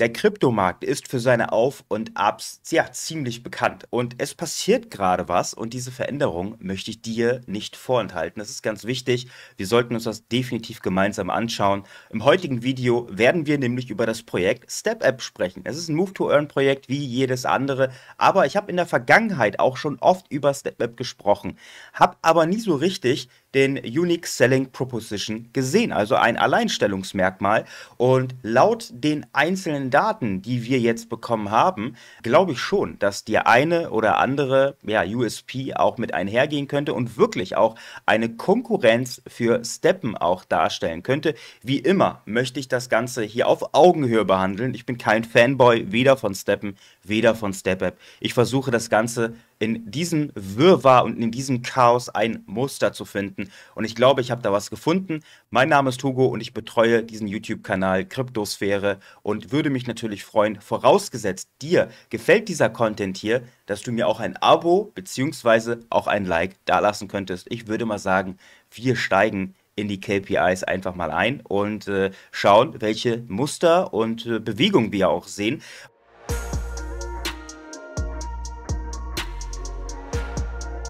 Der Kryptomarkt ist für seine Auf- und Abs ja, ziemlich bekannt. Und es passiert gerade was und diese Veränderung möchte ich dir nicht vorenthalten. Das ist ganz wichtig. Wir sollten uns das definitiv gemeinsam anschauen. Im heutigen Video werden wir nämlich über das Projekt Step App sprechen. Es ist ein Move-to-Earn-Projekt wie jedes andere, aber ich habe in der Vergangenheit auch schon oft über Step App gesprochen, habe aber nie so richtig den Unique Selling Proposition gesehen, also ein Alleinstellungsmerkmal. Und laut den einzelnen Daten, die wir jetzt bekommen haben, glaube ich schon, dass die eine oder andere ja, USP auch mit einhergehen könnte und wirklich auch eine Konkurrenz für Steppen auch darstellen könnte. Wie immer möchte ich das Ganze hier auf Augenhöhe behandeln. Ich bin kein Fanboy weder von Steppen, weder von StepApp. Ich versuche das Ganze in diesem Wirrwarr und in diesem Chaos ein Muster zu finden. Und ich glaube, ich habe da was gefunden. Mein Name ist Hugo und ich betreue diesen YouTube-Kanal Kryptosphäre und würde mich natürlich freuen, vorausgesetzt dir gefällt dieser Content hier, dass du mir auch ein Abo bzw. auch ein Like dalassen könntest. Ich würde mal sagen, wir steigen in die KPIs einfach mal ein und äh, schauen, welche Muster und äh, Bewegungen wir auch sehen.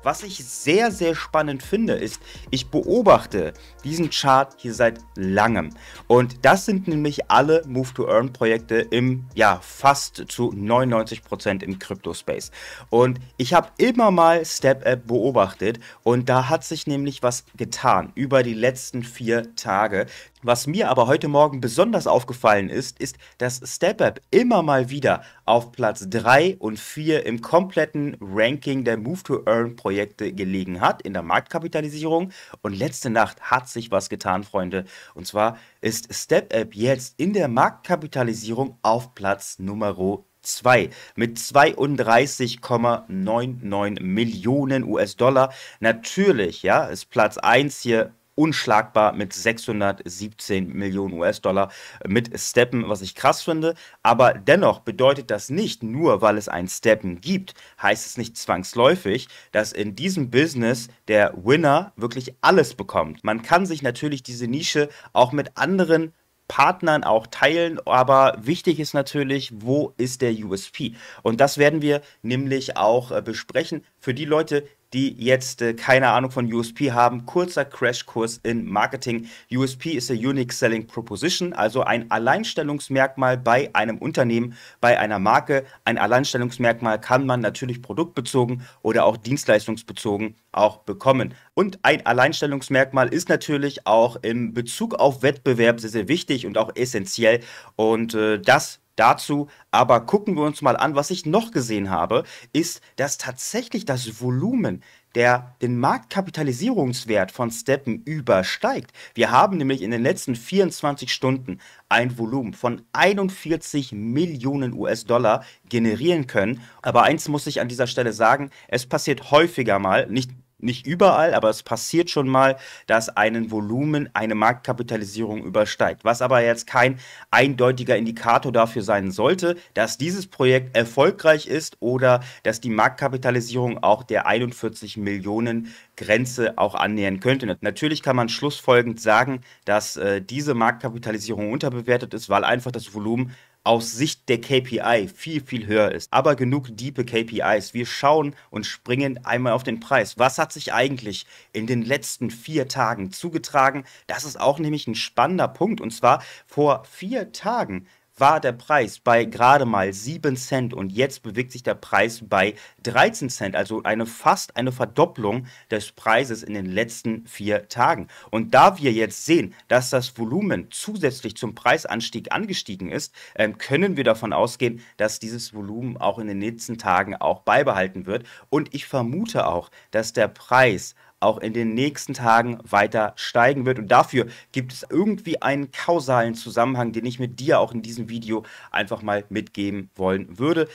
Was ich sehr, sehr spannend finde, ist, ich beobachte diesen Chart hier seit langem. Und das sind nämlich alle Move-to-Earn-Projekte im, ja, fast zu 99% im Crypto-Space. Und ich habe immer mal Step-App beobachtet und da hat sich nämlich was getan über die letzten vier Tage. Was mir aber heute Morgen besonders aufgefallen ist, ist, dass Step Up immer mal wieder auf Platz 3 und 4 im kompletten Ranking der Move-to-Earn-Projekte gelegen hat, in der Marktkapitalisierung. Und letzte Nacht hat sich was getan, Freunde. Und zwar ist Step Up jetzt in der Marktkapitalisierung auf Platz Nummer 2 mit 32,99 Millionen US-Dollar. Natürlich, ja, ist Platz 1 hier unschlagbar mit 617 Millionen US-Dollar mit Steppen, was ich krass finde. Aber dennoch bedeutet das nicht, nur weil es ein Steppen gibt, heißt es nicht zwangsläufig, dass in diesem Business der Winner wirklich alles bekommt. Man kann sich natürlich diese Nische auch mit anderen Partnern auch teilen, aber wichtig ist natürlich, wo ist der USP? Und das werden wir nämlich auch äh, besprechen. Für die Leute, die jetzt äh, keine Ahnung von USP haben. Kurzer Crashkurs in Marketing. USP ist a Unique Selling Proposition, also ein Alleinstellungsmerkmal bei einem Unternehmen, bei einer Marke. Ein Alleinstellungsmerkmal kann man natürlich produktbezogen oder auch dienstleistungsbezogen auch bekommen. Und ein Alleinstellungsmerkmal ist natürlich auch in Bezug auf Wettbewerb sehr, sehr wichtig und auch essentiell. Und äh, das dazu. Aber gucken wir uns mal an, was ich noch gesehen habe, ist, dass tatsächlich das Volumen der den Marktkapitalisierungswert von Steppen übersteigt. Wir haben nämlich in den letzten 24 Stunden ein Volumen von 41 Millionen US-Dollar generieren können. Aber eins muss ich an dieser Stelle sagen, es passiert häufiger mal, nicht nicht überall, aber es passiert schon mal, dass ein Volumen eine Marktkapitalisierung übersteigt. Was aber jetzt kein eindeutiger Indikator dafür sein sollte, dass dieses Projekt erfolgreich ist oder dass die Marktkapitalisierung auch der 41 Millionen Grenze auch annähern könnte. Natürlich kann man schlussfolgend sagen, dass äh, diese Marktkapitalisierung unterbewertet ist, weil einfach das Volumen aus Sicht der KPI viel, viel höher ist. Aber genug diepe KPIs. Wir schauen und springen einmal auf den Preis. Was hat sich eigentlich in den letzten vier Tagen zugetragen? Das ist auch nämlich ein spannender Punkt. Und zwar vor vier Tagen war der Preis bei gerade mal 7 Cent und jetzt bewegt sich der Preis bei 13 Cent, also eine fast eine Verdopplung des Preises in den letzten vier Tagen. Und da wir jetzt sehen, dass das Volumen zusätzlich zum Preisanstieg angestiegen ist, ähm, können wir davon ausgehen, dass dieses Volumen auch in den nächsten Tagen auch beibehalten wird. Und ich vermute auch, dass der Preis auch in den nächsten Tagen weiter steigen wird. Und dafür gibt es irgendwie einen kausalen Zusammenhang, den ich mit dir auch in diesem Video einfach mal mitgeben wollen würde.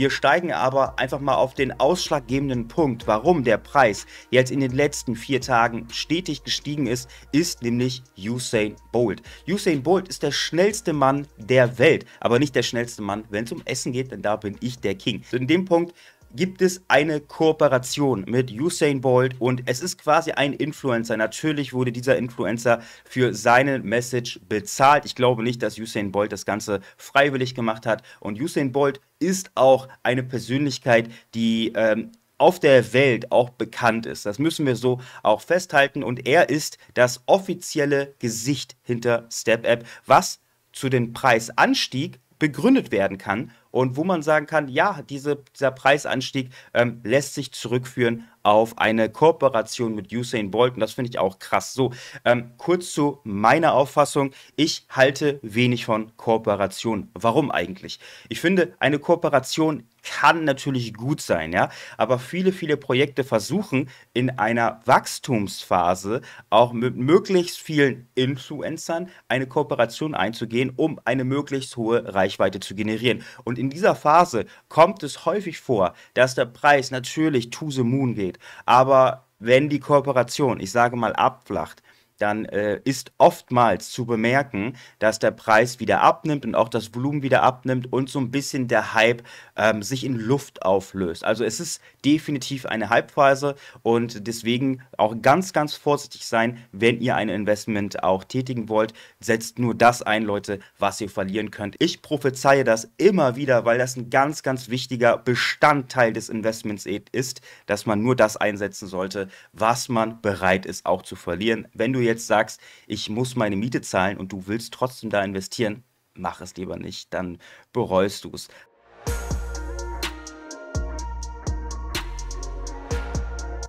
Wir steigen aber einfach mal auf den ausschlaggebenden Punkt, warum der Preis jetzt in den letzten vier Tagen stetig gestiegen ist, ist nämlich Usain Bolt. Usain Bolt ist der schnellste Mann der Welt, aber nicht der schnellste Mann, wenn es um Essen geht, denn da bin ich der King. Zu dem Punkt gibt es eine Kooperation mit Usain Bolt und es ist quasi ein Influencer. Natürlich wurde dieser Influencer für seine Message bezahlt. Ich glaube nicht, dass Usain Bolt das Ganze freiwillig gemacht hat. Und Usain Bolt ist auch eine Persönlichkeit, die ähm, auf der Welt auch bekannt ist. Das müssen wir so auch festhalten. Und er ist das offizielle Gesicht hinter Step App, was zu dem Preisanstieg begründet werden kann, und wo man sagen kann, ja, diese, dieser Preisanstieg ähm, lässt sich zurückführen auf eine Kooperation mit Usain Bolt und das finde ich auch krass. So, ähm, kurz zu meiner Auffassung, ich halte wenig von Kooperation. Warum eigentlich? Ich finde, eine Kooperation kann natürlich gut sein, ja, aber viele, viele Projekte versuchen in einer Wachstumsphase auch mit möglichst vielen Influencern eine Kooperation einzugehen, um eine möglichst hohe Reichweite zu generieren. Und in dieser Phase kommt es häufig vor, dass der Preis natürlich to the moon geht. Aber wenn die Kooperation, ich sage mal, abflacht, dann äh, ist oftmals zu bemerken, dass der Preis wieder abnimmt und auch das Volumen wieder abnimmt und so ein bisschen der Hype ähm, sich in Luft auflöst. Also es ist definitiv eine Hypephase und deswegen auch ganz, ganz vorsichtig sein, wenn ihr ein Investment auch tätigen wollt. Setzt nur das ein, Leute, was ihr verlieren könnt. Ich prophezeie das immer wieder, weil das ein ganz, ganz wichtiger Bestandteil des Investments ist, dass man nur das einsetzen sollte, was man bereit ist auch zu verlieren. Wenn du jetzt sagst, ich muss meine Miete zahlen und du willst trotzdem da investieren, mach es lieber nicht, dann bereust du es.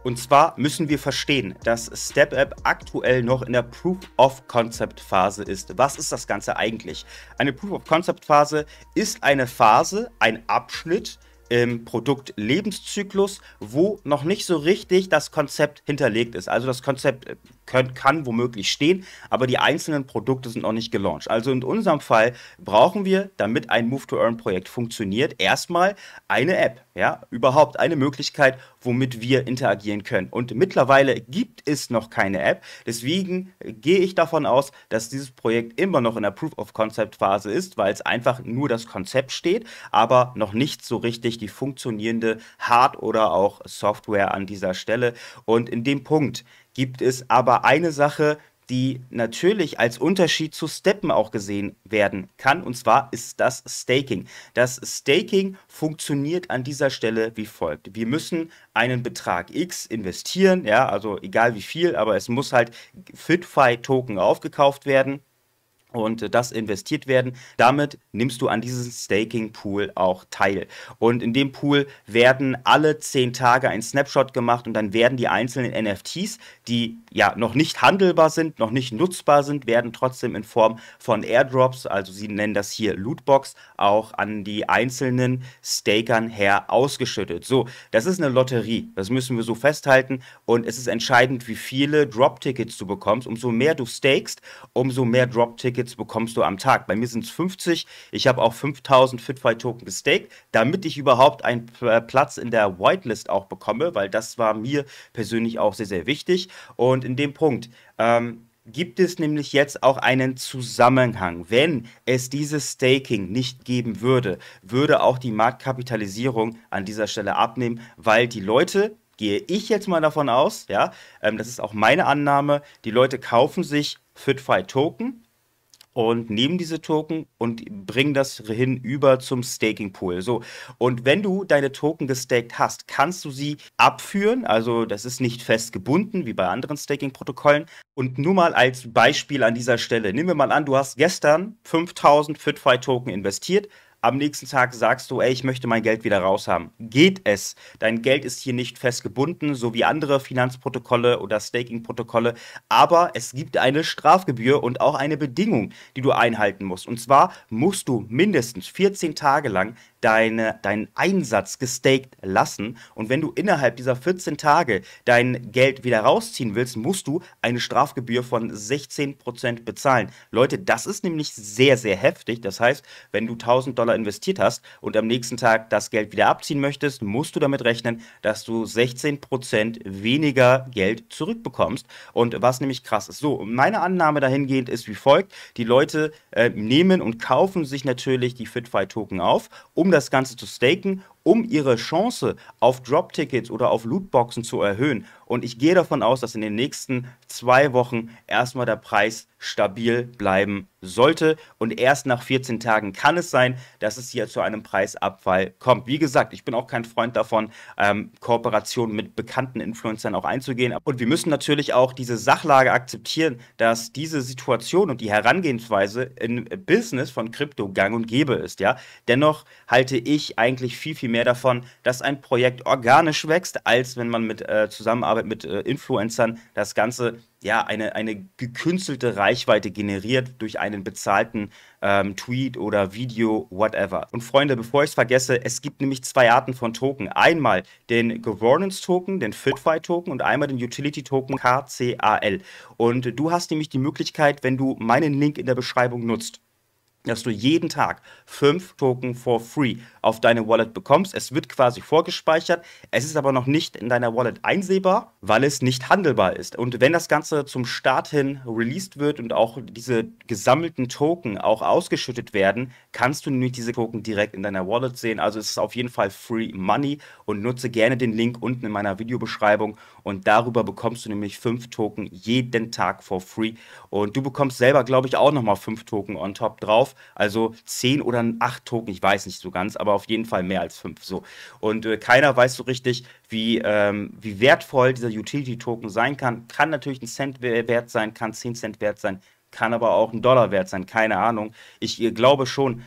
Und zwar müssen wir verstehen, dass StepApp aktuell noch in der Proof-of-Concept-Phase ist. Was ist das Ganze eigentlich? Eine Proof-of-Concept-Phase ist eine Phase, ein Abschnitt, im Produktlebenszyklus, wo noch nicht so richtig das Konzept hinterlegt ist. Also das Konzept äh, können, kann womöglich stehen, aber die einzelnen Produkte sind noch nicht gelauncht. Also in unserem Fall brauchen wir, damit ein Move-to-Earn-Projekt funktioniert, erstmal eine App, ja, überhaupt eine Möglichkeit, womit wir interagieren können. Und mittlerweile gibt es noch keine App, deswegen äh, gehe ich davon aus, dass dieses Projekt immer noch in der Proof-of-Concept-Phase ist, weil es einfach nur das Konzept steht, aber noch nicht so richtig die funktionierende Hard- oder auch Software an dieser Stelle. Und in dem Punkt, gibt es aber eine Sache, die natürlich als Unterschied zu Steppen auch gesehen werden kann. Und zwar ist das Staking. Das Staking funktioniert an dieser Stelle wie folgt. Wir müssen einen Betrag X investieren, ja, also egal wie viel, aber es muss halt FitFi-Token aufgekauft werden und äh, das investiert werden. Damit nimmst du an diesem Staking-Pool auch teil. Und in dem Pool werden alle zehn Tage ein Snapshot gemacht und dann werden die einzelnen NFTs, die ja noch nicht handelbar sind, noch nicht nutzbar sind, werden trotzdem in Form von Airdrops, also sie nennen das hier Lootbox, auch an die einzelnen Stakern her ausgeschüttet. So, das ist eine Lotterie, das müssen wir so festhalten. Und es ist entscheidend, wie viele Drop-Tickets du bekommst. Umso mehr du stakest, umso mehr Drop-Tickets Tickets bekommst du am Tag. Bei mir sind es 50. Ich habe auch 5000 fitfi token gestaked, damit ich überhaupt einen äh, Platz in der Whitelist auch bekomme, weil das war mir persönlich auch sehr, sehr wichtig. Und in dem Punkt, ähm, gibt es nämlich jetzt auch einen Zusammenhang. Wenn es dieses Staking nicht geben würde, würde auch die Marktkapitalisierung an dieser Stelle abnehmen, weil die Leute, gehe ich jetzt mal davon aus, ja, ähm, das ist auch meine Annahme, die Leute kaufen sich FitFi Token, und nehmen diese Token und bringen das hin über zum Staking Pool. So, und wenn du deine Token gestaked hast, kannst du sie abführen. Also, das ist nicht fest gebunden wie bei anderen Staking-Protokollen. Und nur mal als Beispiel an dieser Stelle: Nehmen wir mal an, du hast gestern 5000 FitFi-Token investiert am nächsten Tag sagst du, ey, ich möchte mein Geld wieder raushaben. Geht es? Dein Geld ist hier nicht fest gebunden, so wie andere Finanzprotokolle oder Staking-Protokolle. Aber es gibt eine Strafgebühr und auch eine Bedingung, die du einhalten musst. Und zwar musst du mindestens 14 Tage lang deine, deinen Einsatz gestaked lassen. Und wenn du innerhalb dieser 14 Tage dein Geld wieder rausziehen willst, musst du eine Strafgebühr von 16% bezahlen. Leute, das ist nämlich sehr, sehr heftig. Das heißt, wenn du 1000 Dollar investiert hast und am nächsten Tag das Geld wieder abziehen möchtest, musst du damit rechnen, dass du 16% weniger Geld zurückbekommst. Und was nämlich krass ist. So, meine Annahme dahingehend ist wie folgt. Die Leute äh, nehmen und kaufen sich natürlich die FitFi-Token auf, um das Ganze zu staken, um ihre Chance auf Drop-Tickets oder auf Lootboxen zu erhöhen. Und ich gehe davon aus, dass in den nächsten zwei Wochen erstmal der Preis stabil bleiben sollte. Und erst nach 14 Tagen kann es sein, dass es hier zu einem Preisabfall kommt. Wie gesagt, ich bin auch kein Freund davon, ähm, Kooperationen mit bekannten Influencern auch einzugehen. Und wir müssen natürlich auch diese Sachlage akzeptieren, dass diese Situation und die Herangehensweise im Business von Krypto gang und gäbe ist. Ja? Dennoch halte ich eigentlich viel, viel mehr davon, dass ein Projekt organisch wächst, als wenn man mit äh, Zusammenarbeit Zusammenarbeit mit äh, Influencern das Ganze ja eine, eine gekünstelte Reichweite generiert durch einen bezahlten ähm, Tweet oder Video, whatever. Und Freunde, bevor ich es vergesse, es gibt nämlich zwei Arten von Token. Einmal den Governance-Token, den FitFi-Token und einmal den Utility-Token KCAL. Und du hast nämlich die Möglichkeit, wenn du meinen Link in der Beschreibung nutzt, dass du jeden Tag fünf Token for free auf deine Wallet bekommst. Es wird quasi vorgespeichert, es ist aber noch nicht in deiner Wallet einsehbar, weil es nicht handelbar ist. Und wenn das Ganze zum Start hin released wird und auch diese gesammelten Token auch ausgeschüttet werden, kannst du nämlich diese Token direkt in deiner Wallet sehen. Also es ist auf jeden Fall Free Money und nutze gerne den Link unten in meiner Videobeschreibung und darüber bekommst du nämlich fünf Token jeden Tag for free und du bekommst selber, glaube ich, auch nochmal fünf Token on top drauf. Also zehn oder acht Token, ich weiß nicht so ganz, aber aber auf jeden Fall mehr als fünf. So. Und äh, keiner weiß so richtig, wie, ähm, wie wertvoll dieser Utility-Token sein kann. Kann natürlich ein Cent wert sein, kann 10 Cent wert sein, kann aber auch ein Dollar wert sein, keine Ahnung. Ich äh, glaube schon,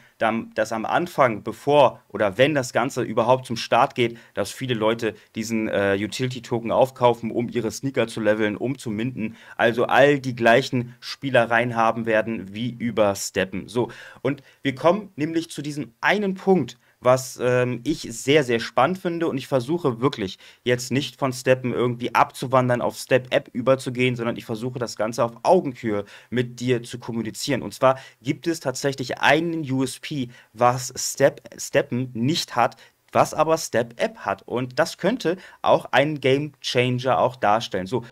dass am Anfang, bevor oder wenn das Ganze überhaupt zum Start geht, dass viele Leute diesen äh, Utility-Token aufkaufen, um ihre Sneaker zu leveln, um zu minden. Also all die gleichen Spielereien haben werden wie über Steppen. So, und wir kommen nämlich zu diesem einen Punkt, was ähm, ich sehr, sehr spannend finde. Und ich versuche wirklich jetzt nicht von Steppen irgendwie abzuwandern, auf Step-App überzugehen, sondern ich versuche das Ganze auf Augenhöhe mit dir zu kommunizieren. Und zwar gibt es tatsächlich einen USP, was Step, Steppen nicht hat, was aber Step-App hat. Und das könnte auch einen Game Changer auch darstellen. So.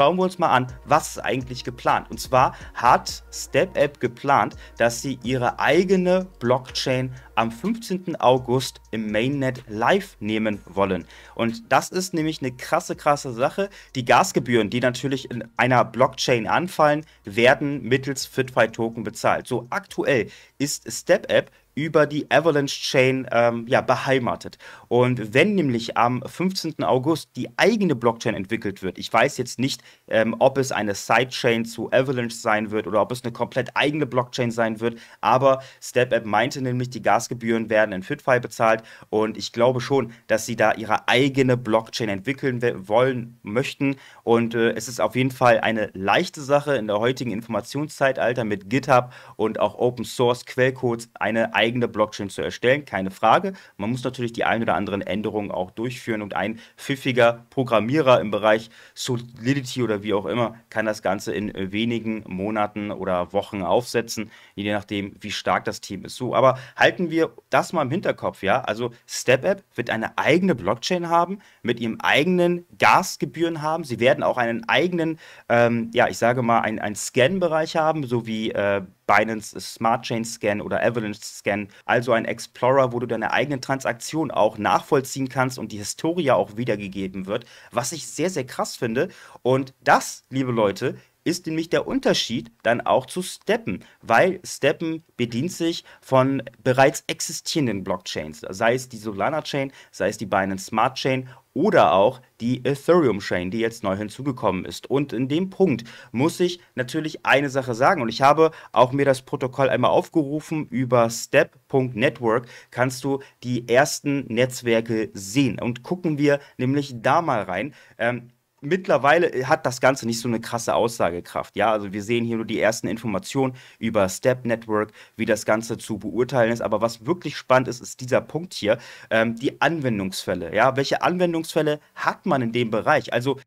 schauen wir uns mal an, was ist eigentlich geplant. Und zwar hat Step App geplant, dass sie ihre eigene Blockchain am 15. August im Mainnet live nehmen wollen. Und das ist nämlich eine krasse, krasse Sache. Die Gasgebühren, die natürlich in einer Blockchain anfallen, werden mittels FitFi-Token bezahlt. So aktuell ist Step StepApp über die Avalanche Chain ähm, ja, beheimatet. Und wenn nämlich am 15. August die eigene Blockchain entwickelt wird, ich weiß jetzt nicht, ähm, ob es eine Sidechain zu Avalanche sein wird oder ob es eine komplett eigene Blockchain sein wird, aber StepApp meinte nämlich, die Gasgebühren werden in FitFi bezahlt und ich glaube schon, dass sie da ihre eigene Blockchain entwickeln wollen, möchten und äh, es ist auf jeden Fall eine leichte Sache in der heutigen Informationszeitalter mit GitHub und auch Open Source Quellcodes eine eigene eigene Blockchain zu erstellen, keine Frage. Man muss natürlich die ein oder anderen Änderungen auch durchführen und ein pfiffiger Programmierer im Bereich Solidity oder wie auch immer kann das Ganze in wenigen Monaten oder Wochen aufsetzen, je nachdem, wie stark das Team ist. So, aber halten wir das mal im Hinterkopf, ja? Also StepApp wird eine eigene Blockchain haben, mit ihrem eigenen Gasgebühren haben. Sie werden auch einen eigenen, ähm, ja, ich sage mal, einen, einen Scan-Bereich haben, so wie äh, Binance Smart Chain Scan oder Avalanche Scan, also ein Explorer, wo du deine eigene Transaktion auch nachvollziehen kannst und die Historie auch wiedergegeben wird, was ich sehr, sehr krass finde. Und das, liebe Leute, ist nämlich der Unterschied dann auch zu Steppen, weil Steppen bedient sich von bereits existierenden Blockchains, sei es die Solana Chain, sei es die Binance Smart Chain oder auch die Ethereum Chain, die jetzt neu hinzugekommen ist. Und in dem Punkt muss ich natürlich eine Sache sagen und ich habe auch mir das Protokoll einmal aufgerufen über step.network kannst du die ersten Netzwerke sehen und gucken wir nämlich da mal rein. Ähm, mittlerweile hat das Ganze nicht so eine krasse Aussagekraft. Ja, also wir sehen hier nur die ersten Informationen über Step Network, wie das Ganze zu beurteilen ist. Aber was wirklich spannend ist, ist dieser Punkt hier, ähm, die Anwendungsfälle. Ja, welche Anwendungsfälle hat man in dem Bereich? Also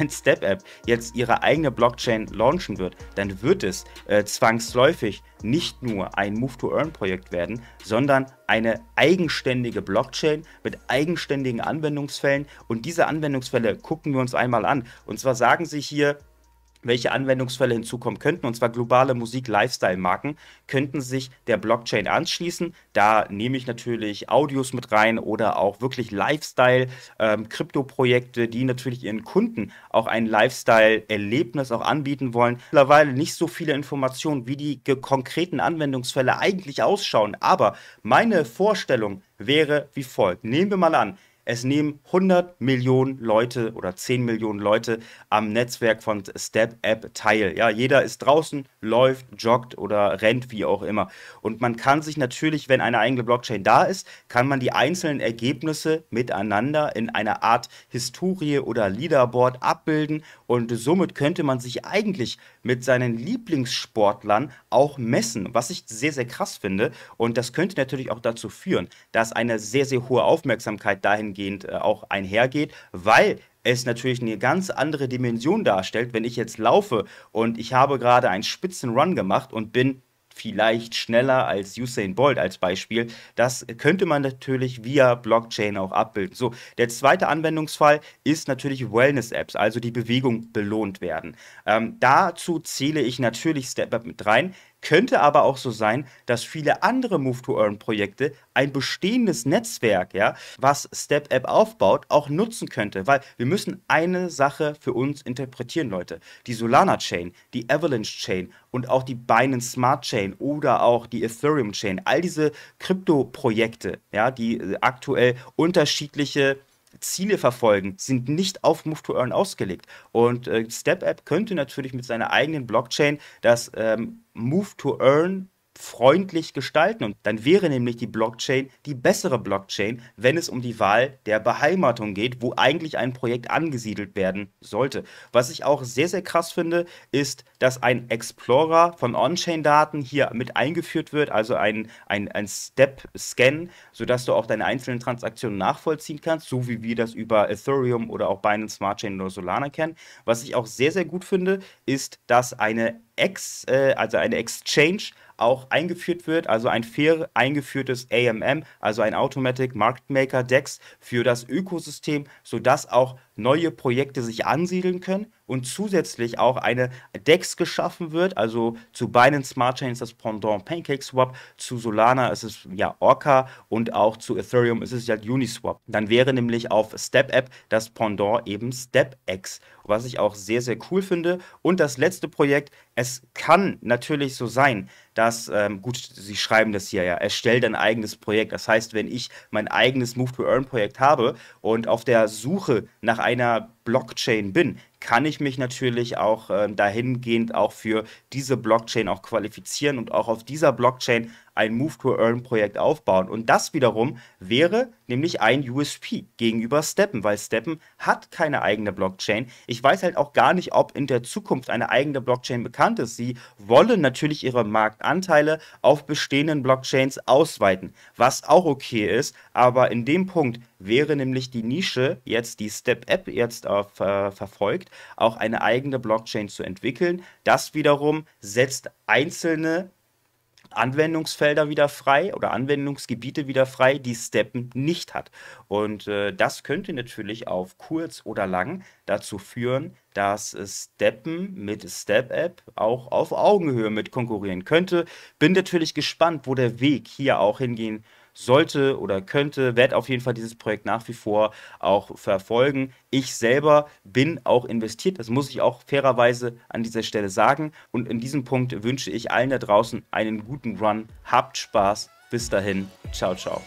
wenn Step jetzt ihre eigene Blockchain launchen wird, dann wird es äh, zwangsläufig nicht nur ein Move-to-Earn-Projekt werden, sondern eine eigenständige Blockchain mit eigenständigen Anwendungsfällen. Und diese Anwendungsfälle gucken wir uns einmal an. Und zwar sagen sie hier, welche Anwendungsfälle hinzukommen könnten. Und zwar globale Musik-Lifestyle-Marken könnten sich der Blockchain anschließen. Da nehme ich natürlich Audios mit rein oder auch wirklich Lifestyle-Krypto-Projekte, ähm, die natürlich ihren Kunden auch ein Lifestyle-Erlebnis auch anbieten wollen. Mittlerweile nicht so viele Informationen, wie die konkreten Anwendungsfälle eigentlich ausschauen. Aber meine Vorstellung wäre wie folgt. Nehmen wir mal an, es nehmen 100 Millionen Leute oder 10 Millionen Leute am Netzwerk von Step App teil. Ja, jeder ist draußen, läuft, joggt oder rennt, wie auch immer. Und man kann sich natürlich, wenn eine eigene Blockchain da ist, kann man die einzelnen Ergebnisse miteinander in einer Art Historie oder Leaderboard abbilden und somit könnte man sich eigentlich mit seinen Lieblingssportlern auch messen, was ich sehr, sehr krass finde. Und das könnte natürlich auch dazu führen, dass eine sehr, sehr hohe Aufmerksamkeit dahin dahingehend äh, auch einhergeht, weil es natürlich eine ganz andere Dimension darstellt, wenn ich jetzt laufe und ich habe gerade einen spitzen Run gemacht und bin vielleicht schneller als Usain Bolt als Beispiel. Das könnte man natürlich via Blockchain auch abbilden. So, der zweite Anwendungsfall ist natürlich Wellness-Apps, also die Bewegung belohnt werden. Ähm, dazu zähle ich natürlich Step Up mit rein, könnte aber auch so sein, dass viele andere Move-to-Earn-Projekte ein bestehendes Netzwerk, ja, was Step App aufbaut, auch nutzen könnte. Weil wir müssen eine Sache für uns interpretieren, Leute. Die Solana-Chain, die Avalanche-Chain und auch die Binance Smart Chain oder auch die Ethereum Chain, all diese Krypto-Projekte, ja, die äh, aktuell unterschiedliche Ziele verfolgen, sind nicht auf Move to Earn ausgelegt. Und äh, StepApp könnte natürlich mit seiner eigenen Blockchain das ähm, Move to Earn freundlich gestalten. Und dann wäre nämlich die Blockchain die bessere Blockchain, wenn es um die Wahl der Beheimatung geht, wo eigentlich ein Projekt angesiedelt werden sollte. Was ich auch sehr, sehr krass finde, ist, dass ein Explorer von On-Chain-Daten hier mit eingeführt wird, also ein, ein, ein Step-Scan, sodass du auch deine einzelnen Transaktionen nachvollziehen kannst, so wie wir das über Ethereum oder auch Binance Smart Chain oder Solana kennen. Was ich auch sehr, sehr gut finde, ist, dass eine Ex, äh, also eine Exchange, auch eingeführt wird, also ein fair eingeführtes AMM, also ein Automatic Market Maker DEX für das Ökosystem, sodass auch neue Projekte sich ansiedeln können und zusätzlich auch eine DEX geschaffen wird. Also zu Binance Smart Chain ist das Pendant PancakeSwap, zu Solana ist es ja Orca und auch zu Ethereum ist es ja halt Uniswap. Dann wäre nämlich auf Step App das Pendant eben StepX, was ich auch sehr, sehr cool finde. Und das letzte Projekt, es kann natürlich so sein, dass, ähm, gut, Sie schreiben das hier ja, erstellt ein eigenes Projekt. Das heißt, wenn ich mein eigenes Move to Earn Projekt habe und auf der Suche nach einer Blockchain bin, kann ich mich natürlich auch äh, dahingehend auch für diese Blockchain auch qualifizieren und auch auf dieser Blockchain ein Move-to-Earn-Projekt aufbauen. Und das wiederum wäre nämlich ein USP gegenüber Steppen, weil Steppen hat keine eigene Blockchain. Ich weiß halt auch gar nicht, ob in der Zukunft eine eigene Blockchain bekannt ist. Sie wollen natürlich ihre Marktanteile auf bestehenden Blockchains ausweiten, was auch okay ist, aber in dem Punkt wäre nämlich die Nische jetzt die Step App jetzt äh, verfolgt, auch eine eigene Blockchain zu entwickeln. Das wiederum setzt einzelne Anwendungsfelder wieder frei oder Anwendungsgebiete wieder frei, die Steppen nicht hat. Und äh, das könnte natürlich auf kurz oder lang dazu führen, dass Steppen mit Step App auch auf Augenhöhe mit konkurrieren könnte. Bin natürlich gespannt, wo der Weg hier auch hingehen wird sollte oder könnte, werde auf jeden Fall dieses Projekt nach wie vor auch verfolgen. Ich selber bin auch investiert, das muss ich auch fairerweise an dieser Stelle sagen. Und in diesem Punkt wünsche ich allen da draußen einen guten Run. Habt Spaß. Bis dahin. Ciao, ciao.